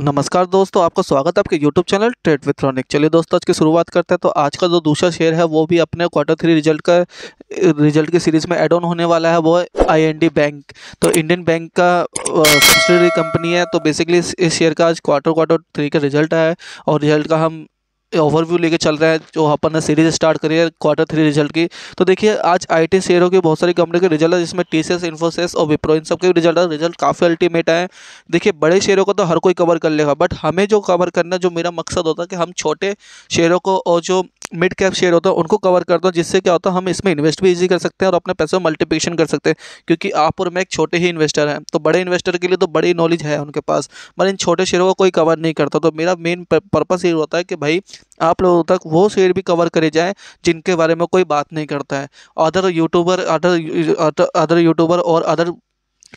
नमस्कार दोस्तों आपका स्वागत है आपके YouTube channel trade with Ronik चलिए दोस्तों आज की शुरुआत करते हैं तो आज का जो दूसरा शेयर है वो भी अपने क्वार्टर थ्री रिजल्ट का रिजल्ट की सीरीज में एड ऑन होने वाला है वो आई बैंक तो इंडियन बैंक का सब्सिडरी कंपनी है तो बेसिकली इस शेयर का आज क्वार्टर क्वार्टर थ्री का रिजल्ट है और रिजल्ट का हम ओवरव्यू लेके चल रहे हैं जो अपन ने सीरीज स्टार्ट करी है क्वार्टर थ्री रिजल्ट की तो देखिए आज आईटी शेयरों की बहुत सारी कंपनी के रिजल्ट है जिसमें टीसीएस इन्फोसिस और विप्रो इन सबके रिजल्ट है रिजल्ट काफ़ी अल्टीमेट आए देखिए बड़े शेयरों को तो हर कोई कवर कर लेगा बट हमें जो कवर करना जो मेरा मकसद होता है कि हम छोटे शेयरों को और जो मिड कैप शेयर होता है उनको कवर कर दो जिससे क्या होता है हम इसमें इन्वेस्ट भी ईजी कर सकते हैं और अपने पैसे मल्टीप्लिकेशन कर सकते हैं क्योंकि आप और मैं एक छोटे ही इन्वेस्टर हैं तो बड़े इन्वेस्टर के लिए तो बड़ी नॉलेज है उनके पास मगर इन छोटे शेयरों को कोई कवर नहीं करता तो मेरा मेन पर्पज़ ये होता है कि भाई आप लोगों तक वो शेयर भी कवर करे जाए जिनके बारे में कोई बात नहीं करता है other youtuber other other youtuber और अदर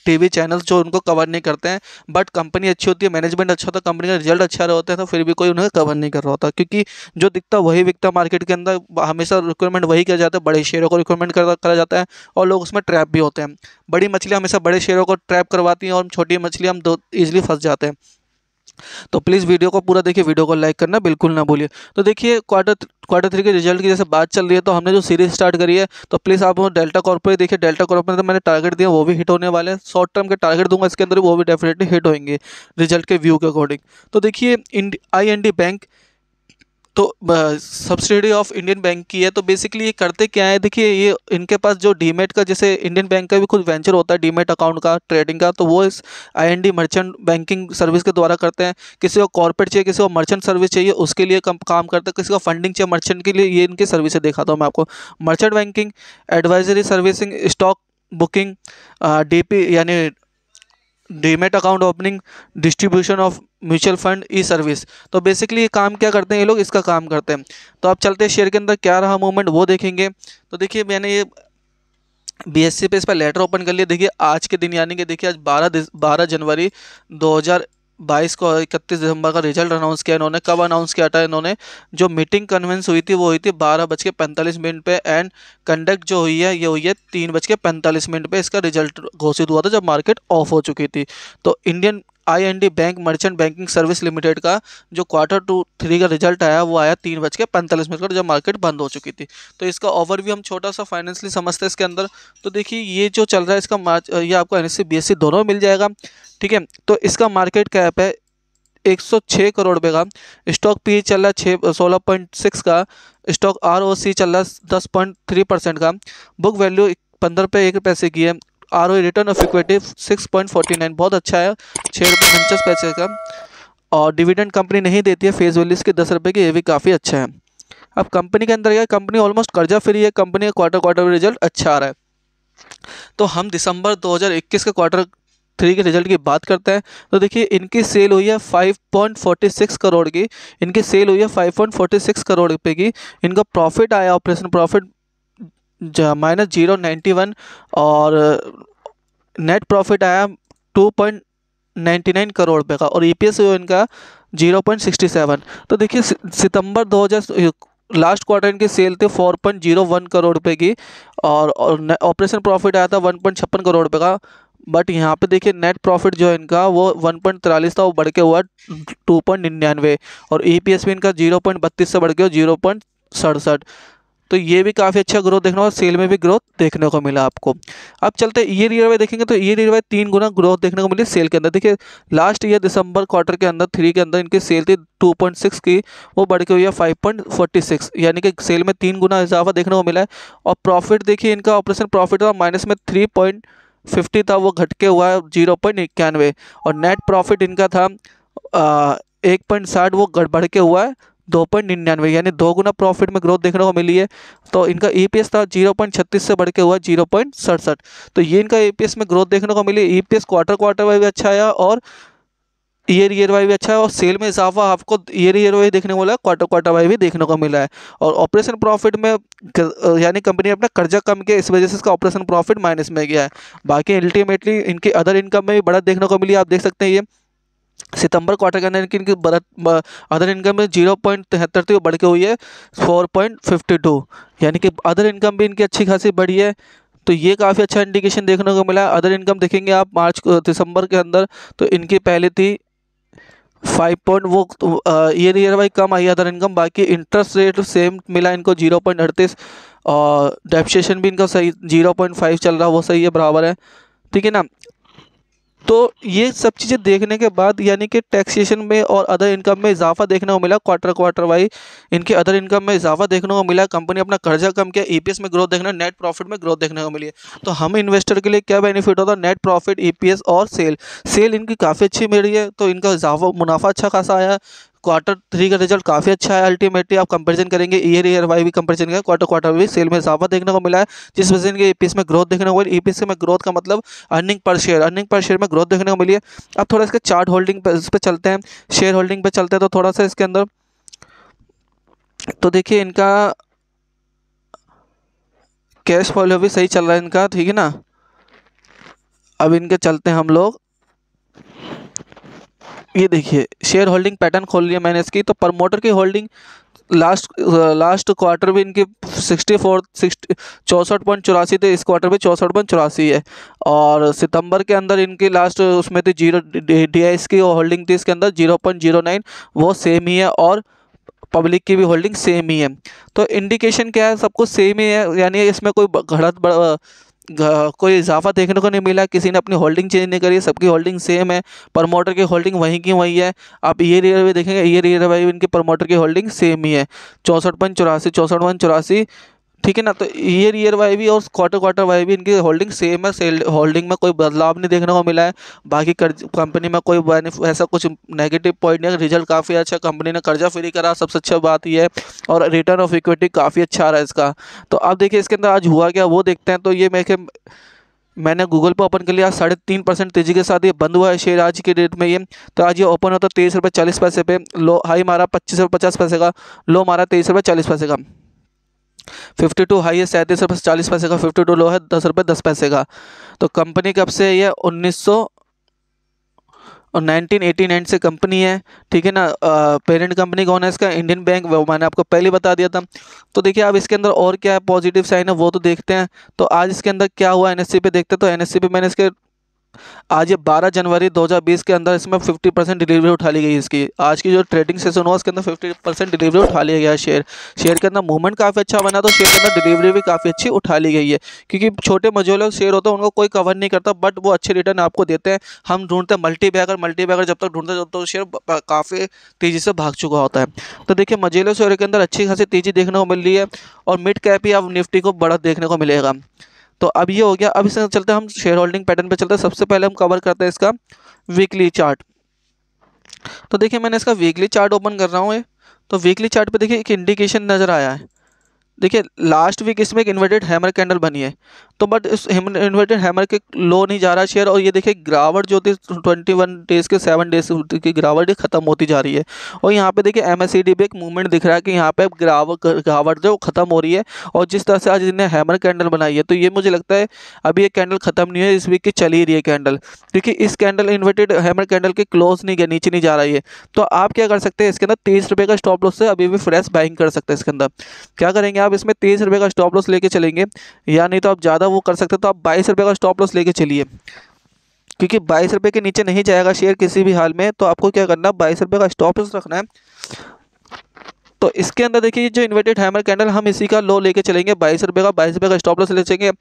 टीवी चैनल जो उनको कवर नहीं करते हैं बट कंपनी अच्छी होती है मैनेजमेंट अच्छा होता है कंपनी का रिजल्ट अच्छा रहता है तो फिर भी कोई उन्हें कवर नहीं कर रहा होता क्योंकि जो दिखता वही बिकता मार्केट के अंदर हमेशा रिक्वायरमेंट वही किया जाता है बड़े शेयरों को रिक्वायरमेंट करा जाता है और लोग उसमें ट्रैप भी होते हैं बड़ी मछलियाँ हमेशा बड़े शेयरों को ट्रैप करवाती हैं और छोटी मछलियाँ हम दो ईजिली फंस जाते हैं तो प्लीज़ वीडियो को पूरा देखिए वीडियो को लाइक करना बिल्कुल ना भूलिए तो देखिए क्वार्टर क्वार्टर थ्री के रिजल्ट की जैसे बात चल रही है तो हमने जो सीरीज स्टार्ट करी है तो प्लीज़ आप डेल्टा कॉर्पोरेट देखिए डेल्टा कॉर्पोरेट तो मैंने टारगेट दिया वो भी हिट होने वाले हैं शॉर्ट टर्म के टारगेट दूंगा इसके अंदर वो भी डेफिनेटली हिट होंगे रिजल्ट के व्यू के अकॉर्डिंग तो देखिए आई एन डी बैंक तो सब्सिडी ऑफ इंडियन बैंक की है तो बेसिकली ये करते क्या है देखिए ये इनके पास जो डीमेट का जैसे इंडियन बैंक का भी कुछ वेंचर होता है डीमेट अकाउंट का ट्रेडिंग का तो वो इस आईएनडी मर्चेंट बैंकिंग सर्विस के द्वारा करते हैं किसी को कॉर्पोरेट चाहिए किसी को मर्चेंट सर्विस चाहिए उसके लिए कम काम करते हैं किसी को फंडिंग चाहिए मर्चेंट के लिए ये इनकी सर्विसें दिखाता हूँ मैं आपको merchant banking advisory servicing stock booking D यानी demat account opening distribution of mutual fund E service तो बेसिकली ये काम क्या करते हैं ये लोग इसका काम करते हैं तो आप चलते शेयर के अंदर क्या रहा मूवमेंट वो देखेंगे तो देखिए मैंने ये बीएससी पे इस पर लेटर ओपन कर लिया देखिए आज के दिन यानी कि देखिए आज 12 12 जनवरी 2022 को 31 दिसंबर का रिजल्ट अनाउंस किया इन्होंने कब अनाउंस किया था इन्होंने जो मीटिंग कन्वेंस हुई थी वो हुई थी बारह बज के पैंतालीस मिनट पे एंड कंडक्ट जो हुई है ये हुई है तीन बज के पैंतालीस मिनट पे इसका रिजल्ट घोषित हुआ था जब मार्केट ऑफ हो चुकी थी तो Indian IND bank merchant banking service limited का जो क्वार्टर टू थ्री का रिजल्ट आया वो आया तीन बज के पैंतालीस मिनट का जब मार्केट बंद हो चुकी थी तो इसका ओवरव्यू हम छोटा सा फाइनेंशियली समझते हैं इसके अंदर तो देखिए ये जो चल रहा है इसका मार्च ये आपको एन एस e e दोनों मिल जाएगा ठीक है तो इसका मार्केट कैप है 106 करोड़ रुपये का स्टॉक पी e चल रहा है छः सोलह पॉइंट सिक्स का स्टॉक आर ओ सी चल रहा है दस पॉइंट थ्री परसेंट का बुक वैल्यू पंद्रह रुपये एक पैसे की है आर रिटर्न ऑफ इक्विटी 6.49 बहुत अच्छा है छः रुपये उनचास पैसे का और डिविडेंड कंपनी नहीं देती है फेस वैल्यू इसके दस रुपये की ये भी काफ़ी अच्छा है अब कंपनी के अंदर यह कंपनी ऑलमोस्ट कर्जा फ्री है कंपनी का क्वार्टर क्वार्टर रिजल्ट अच्छा आ रहा है तो हम दिसंबर 2021 के क्वार्टर थ्री के रिजल्ट की बात करते हैं तो देखिए इनकी सेल हुई है 5.46 करोड़ की इनकी सेल हुई है 5.46 करोड़ रुपये की इनका प्रॉफिट आया operation profit minus zero ninety one और नेट प्रॉफिट आया two point ninety nine crore रुपये का और ई पी एस इनका जीरो पॉइंट सिक्सटी सेवन तो देखिए सितंबर दो हज़ार लास्ट क्वार्टर इनकी सेल थी four point zero one crore रुपये की और ऑपरेशन प्रॉफिट आया था वन पॉइंट छप्पन करोड़ रुपये का बट यहाँ पे देखिए नेट प्रॉफिट जो है इनका वो वन पॉइंट तिरालीस था वो बढ़ के हुआ टू पॉइंट निन्यानवे और ई पी एस भी इनका जीरो पॉइंट बत्तीस से बढ़ के हुआ जीरो पॉइंट सड़सठ तो ये भी काफ़ी अच्छा ग्रोथ देखने को सेल में भी ग्रोथ देखने को मिला आपको अब चलते ईयर ईयर वाई देखेंगे तो ईयर ईयर वाई तीन गुना ग्रोथ देखने को मिली सेल के अंदर देखिए लास्ट ईयर दिसंबर क्वार्टर के अंदर थ्री के अंदर इनकी सेल थी 2.6 की वो बढ़ के हुई है 5.46 यानी कि सेल में तीन गुना इजाफा देखने को मिला है और प्रॉफिट देखिए इनका ऑपरेशन प्रॉफिट था माइनस में थ्री फिफ्टी था वो घट के हुआ है जीरो पॉइंट इक्यानवे और नेट प्रॉफिट इनका था एक पॉइंट साठ वो बढ़ के हुआ है दो पॉइंट निन्यानवे यानी दो गुना प्रॉफिट में ग्रोथ देखने को मिली है तो इनका ई e था जीरो पॉइंट छत्तीस से बढ़ के हुआ जीरो पॉइंट सड़सठ तो ये इनका ई e में ग्रोथ देखने को मिली ई क्वार्टर क्वार्टर वाइज भी अच्छा आया और ईयर ईयर वाई भी अच्छा है और सेल में इजाफा आपको ईयर ईयर वाई देखने को मिला है क्वार्टर क्वार्टर वाई भी देखने को मिला है और ऑपरेशन प्रॉफिट में यानी कंपनी ने अपना कर्जा कम किया इस वजह से इसका ऑपरेशन प्रॉफिट माइनस में गया है बाकी अल्टीमेटली इनकी अदर इनकम में भी बढ़त देखने को मिली आप देख सकते हैं ये सितंबर क्वार्टर के अंदर इनकी अदर इनकम में जीरो पॉइंट तिहत्तर वो तो बढ़ के हुई है फोर पॉइंट फिफ्टी टू यानी कि अदर इनकम भी इनकी अच्छी खासी बढ़ी है तो ये काफ़ी अच्छा इंडिकेशन देखने को मिला अदर इनकम देखेंगे आप मार्च दिसंबर के अंदर तो इनकी पहले थी फाइव पॉइंट वो ईयर ईयर वाइज कम आई अदर इनकम बाकी इंटरेस्ट रेट सेम मिला इनको जीरो पॉइंट अड़तीस और डेप्शेशन भी इनका सही जीरो पॉइंट फाइव चल रहा है वो सही है बराबर है ठीक है ना तो ये सब चीज़ें देखने के बाद यानी कि टैक्सेशन में और अदर इनकम में इजाफा देखने को मिला क्वार्टर क्वार्टर वाइज इनके अदर इनकम में इजाफा देखने को मिला कंपनी अपना कर्जा कम किया ई e में ग्रोथ देखना नेट प्रॉफिट में ग्रोथ देखने को मिली तो हम इन्वेस्टर के लिए क्या बेनिफिट होता है नेट प्रॉफिट ई और सेल सेल इनकी काफ़ी अच्छी मिल रही है तो इनका इजाफा मुनाफा अच्छा खासा आया क्वार्टर थ्री का रिजल्ट काफ़ी अच्छा है अल्टीमेटली आप कंपेरिजन करेंगे ईयर ईयर वाई भी कंपेरिजन करेंगे क्वार्टर क्वार्टर भी सेल में इजाफा देखने को मिला है जिस वजह से ईपीएस e में ग्रोथ देखने को मिली ईपीएस e में ग्रोथ का मतलब earning per share earning per share में ग्रोथ देखने को मिली है अब थोड़ा इसके चार्ट होल्डिंग पर इस पर चलते हैं शेयर होल्डिंग पर चलते हैं तो थोड़ा सा इसके अंदर तो देखिए इनका कैश फॉलो भी सही चल रहा है इनका ठीक है ना अब इनके चलते हैं हम लोग ये देखिए शेयर होल्डिंग पैटर्न खोल लिया मैंने इसकी तो प्रमोटर की होल्डिंग लास्ट लास्ट क्वार्टर भी इनकी सिक्सटी फोर सिक्सटी चौंसठ पॉइंट चौरासी थे इस क्वार्टर में चौंसठ पॉइंट चौरासी है और सितंबर के अंदर इनकी लास्ट उसमें थी जीरो डी आई की होल्डिंग थी इसके अंदर जीरो पॉइंट जीरो नाइन वो सेम ही है और पब्लिक की भी होल्डिंग सेम ही है तो इंडिकेशन क्या है सब कुछ सेम ही है यानी इसमें कोई घड़त कोई इजाफा देखने को नहीं मिला किसी ने अपनी होल्डिंग चेंज नहीं करी सबकी होल्डिंग सेम है प्रमोटर की होल्डिंग वहीं की वहीं है आप ये रियर भी देखेंगे ये रियर वाइज इनकी प्रमोटर की होल्डिंग सेम ही है चौंसठ पॉइंट चौरासी चौंसठ पॉइंट चौरासी ठीक है ना तो ईयर ईयर वाई भी और क्वार्टर क्वार्टर वाई भी इनकी होल्डिंग सेम है सेल होल्डिंग में कोई बदलाव नहीं देखने को मिला है बाकी कर्ज कंपनी में कोई ऐसा कुछ नेगेटिव पॉइंट नहीं है रिजल्ट काफ़ी अच्छा कंपनी ने कर्जा फ्री करा सबसे अच्छा बात यह है और रिटर्न ऑफ इक्विटी काफ़ी अच्छा रहा है इसका तो अब देखिए इसके अंदर आज हुआ क्या वो देखते हैं तो ये मेरे मैंने गूगल पर ओपन कर लिया साढ़े तीन परसेंट तेजी के साथ ये बंद हुआ है शेयर आज के डेट में ये तो आज ये ओपन होता है तेईस रुपये चालीस पैसे पे लो हाई मारा पच्चीस रुपये पचास पैसे का लो मारा तेईस रुपये चालीस पैसे का फिफ्टी टू हाई है सैंतीस रुपये चालीस पैसे का फिफ्टी टू लो है दस रुपये दस पैसे का तो कंपनी कब से ये उन्नीस सौ और नाइन से कंपनी है ठीक है ना पेरेंट कंपनी कौन है इसका इंडियन बैंक वो मैंने आपको पहले बता दिया था तो देखिए अब इसके अंदर और क्या पॉजिटिव साइन है वो तो देखते हैं तो आज इसके अंदर क्या हुआ एन पे देखते हैं तो एन पे मैंने इसके आज ये 12 जनवरी 2020 के अंदर इसमें 50 परसेंट डिलीवरी उठा ली गई इसकी आज की जो ट्रेडिंग सेशन हुआ उसके अंदर 50 परसेंट डिलीवरी उठा लिया गया शेयर शेयर के अंदर मूवमेंट काफ़ी अच्छा बना तो शेयर के अंदर डिलीवरी भी काफ़ी अच्छी उठा ली गई है क्योंकि छोटे मझोले शेयर होते हैं उनको कोई कवर नहीं करता बट वो अच्छे रिटर्न आपको देते हैं हम ढूंढते हैं मल्टी बैगर मल्टी बैगर जब तक ढूंढते जब तक शेयर काफ़ी तेज़ी से भाग चुका होता है तो देखिए मझेले शेयर के अंदर अच्छी खासी तेज़ी देखने को मिल रही है और मिड कैप ही अब निफ्टी को बड़ा देखने को मिलेगा तो अब ये हो गया अब इससे चलते हैं हम शेयर होल्डिंग पैटर्न पे चलते हैं सबसे पहले हम कवर करते हैं इसका वीकली चार्ट तो देखिए मैंने इसका वीकली चार्ट ओपन कर रहा हूँ ये तो वीकली चार्ट पे देखिए एक इंडिकेशन नज़र आया है देखिए लास्ट वीक इसमें एक इन्वर्टेड हैमर कैंडल बनी है तो बट इस इन्वर्टेड हैमर के लो नहीं जा रहा शेयर और ये देखिए गिरावट जो थी ट्वेंटी वन डेज़ के सेवन डेज की गिरावट ख़त्म होती जा रही है और यहाँ पे देखिए एम पे एक मूवमेंट दिख रहा है कि यहाँ पे गिरावट गिरावट जो ख़त्म हो रही है और जिस तरह से आज इन्हें हैमर कैंडल बनाई है तो ये मुझे लगता है अभी ये कैंडल ख़त्म नहीं है इस वीक की चली रही है कैंडल क्योंकि इस कैंडल इन्वर्टेड हैमर कैंडल के क्लोज नहीं गया नीचे नहीं जा रही है तो आप क्या कर सकते हैं इसके अंदर तेईस रुपये का स्टॉप लॉस से अभी भी फ्रेश बाइंग कर सकते हैं इसके अंदर क्या करेंगे आप इसमें तेईस रुपये का स्टॉप लॉस लेके चलेंगे या नहीं तो आप ज़्यादा ज़्यादा वो कर सकते तो आप बाईस रुपये का स्टॉप लॉस लेके चलिए क्योंकि बाईस रुपये के नीचे नहीं जाएगा शेयर किसी भी हाल में तो आपको क्या करना है बाईस रुपये का स्टॉप लॉस रखना है तो इसके अंदर देखिए जो इन्वर्टेड हैमर कैंडल हम इसी का लो लेके चलेंगे बाईस रुपये का बाईस रुपये का स्टॉप लॉस ले चलेंगे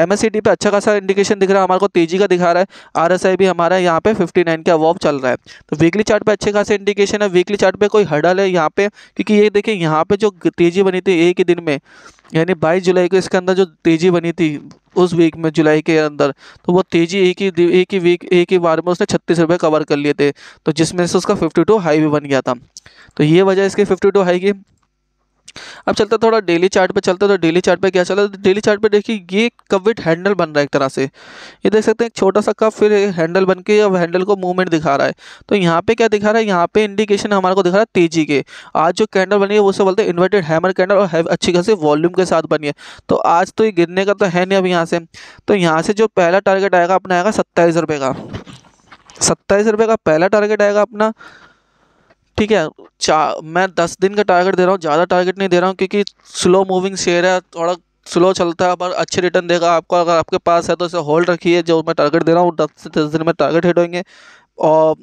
एम पे अच्छा खासा इंडिकेशन दिख रहा है हमारे को तेजी का दिखा रहा है आर भी हमारा यहाँ पे 59 के अवॉव चल रहा है तो वीकली चार्ट पे अच्छे खासा इंडिकेशन है वीकली चार्ट पे कोई हडल है यहाँ पे क्योंकि ये देखिए यहाँ पे जो तेजी बनी थी एक ही दिन में यानी बाईस जुलाई को इसके अंदर जो तेज़ी बनी थी उस वीक में जुलाई के अंदर तो वो तेज़ी एक ही एक ही वीक एक ही बार में उसने छत्तीस रुपये कवर कर लिए थे तो जिसमें से उसका फिफ्टी टू हाई भी बन गया था तो ये वजह इसके फिफ्टी टू हाई की अब चलता थोड़ा डेली चार्ट पे चलता तो डेली चार्ट पे क्या चलता तो डेली चार्ट पे देखिए ये कविट विथ हैंडल बन रहा है एक तरह से ये देख सकते हैं एक छोटा सा कप फिर हैंडल बन के अब हैंडल को मूवमेंट दिखा रहा है तो यहाँ पे क्या दिखा रहा है यहाँ पे इंडिकेशन हमारे को दिखा रहा है तेजी के आज जो कैंडल बनी है वो सब बोलते हैं इन्वर्टेड हैमर कैंडल और अच्छी खासी वॉल्यूम के साथ बनी है तो आज तो ये गिरने का तो है नहीं अब यहाँ से तो यहाँ से जो पहला टारगेट आएगा अपना आएगा सत्ताईस रुपये का सत्ताईस रुपये का पहला टारगेट आएगा अपना ठीक है चा मैं दस दिन का टारगेट दे रहा हूँ ज़्यादा टारगेट नहीं दे रहा हूँ क्योंकि स्लो मूविंग शेयर है थोड़ा स्लो चलता है पर अच्छे रिटर्न देगा आपको अगर आपके पास है तो इसे होल्ड रखिए जो मैं टारगेट दे रहा हूँ दस से दस दिन में टारगेट हिट होंगे और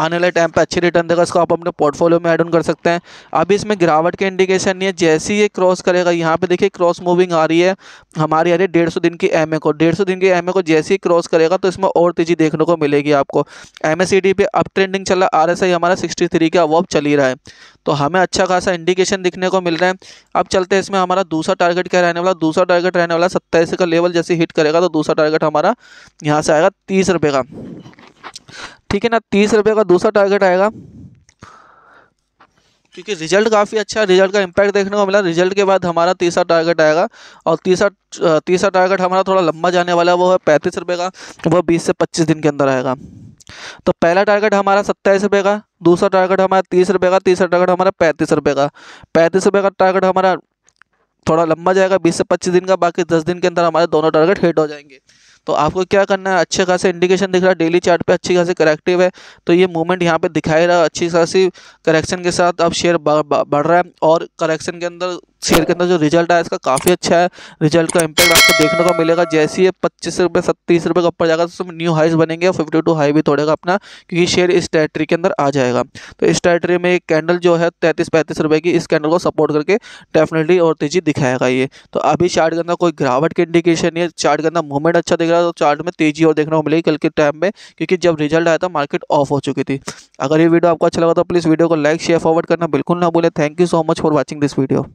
आने वाले टाइम पे अच्छे रिटर्न देगा इसको आप अपने पोर्टफोलियो में ऐड ऑन कर सकते हैं अभी इसमें गिरावट के इंडिकेशन नहीं है जैसे ही ये क्रॉस करेगा यहाँ पे देखिए क्रॉस मूविंग आ रही है हमारी आ रही है डेढ़ दिन की एम को डेढ़ दिन की एम को जैसे ही क्रॉस करेगा तो इसमें और तेज़ी देखने को मिलेगी आपको एम पे अप ट्रेंडिंग है आर एस आई हमारा सिक्सटी थ्री का वॉप चल ही रहा है तो हमें अच्छा खासा इंडिकेशन दिखने को मिल रहा है अब चलते हैं इसमें हमारा दूसरा टारगेट क्या रहने वाला दूसरा टारगेट रहने वाला सत्ताईस का लेवल जैसे हिट करेगा तो दूसरा टारगेट हमारा यहाँ से आएगा तीस रुपये का ठीक है ना तीस रुपये का दूसरा टारगेट आएगा क्योंकि रिजल्ट काफ़ी अच्छा रिजल्ट का इम्पैक्ट देखने को मिला रिजल्ट के बाद हमारा तीसरा टारगेट आएगा और तीसरा तीसरा टारगेट हमारा थोड़ा लंबा जाने वाला है वो है पैंतीस रुपये का वो बीस से पच्चीस दिन के अंदर आएगा तो पहला टारगेट हमारा सत्ताईस रुपये का दूसरा टारगेट हमारा तीस रुपये का तीसरा टारगेट हमारा पैंतीस रुपये का पैंतीस रुपये का टारगेट हमारा थोड़ा लंबा जाएगा बीस से पच्चीस दिन का बाकी दस दिन के अंदर हमारे दोनों टारगेट हिट हो जाएंगे तो आपको क्या करना है अच्छे खासे इंडिकेशन दिख रहा है डेली चार्ट पे अच्छी खासी करेक्टिव है तो ये मूवमेंट यहाँ पे दिखाई रहा है अच्छी खासी करेक्शन के साथ अब शेयर बढ़ रहा है और करेक्शन के अंदर शेयर के अंदर जो रिजल्ट आया इसका काफ़ी अच्छा है रिजल्ट का इम्पैक्ट आपको देखने को मिलेगा जैसे ही पच्चीस रुपये सत्तीस रुपये का ऊपर जाएगा तो न्यू हाइज बनेंगे और फिफ्टी टू हाई भी तोड़ेगा अपना क्योंकि शेयर इस टैटरी के अंदर आ जाएगा तो इस टैटरी में एक कैंडल जो है तैंतीस पैंतीस रुपये की इस कैंडल को सपोर्ट करके डेफिनेटली और तेजी दिखाएगा ये तो अभी चार्ट के अंदर कोई गिरावट की इंडिकेशन नहीं है चार्ट के अंदर मूवमेंट अच्छा दिख रहा है तो चार्ट में तेजी और देखने को मिलेगी कल के टाइम में क्योंकि जब रिजल्ट आया था मार्केट ऑफ हो चुकी थी अगर ये वीडियो आपको अच्छा लगा तो प्लीज़ वीडियो को लाइक शेयर फॉरवर्ड करना बिल्कुल ना भूलें thank you so much for watching this video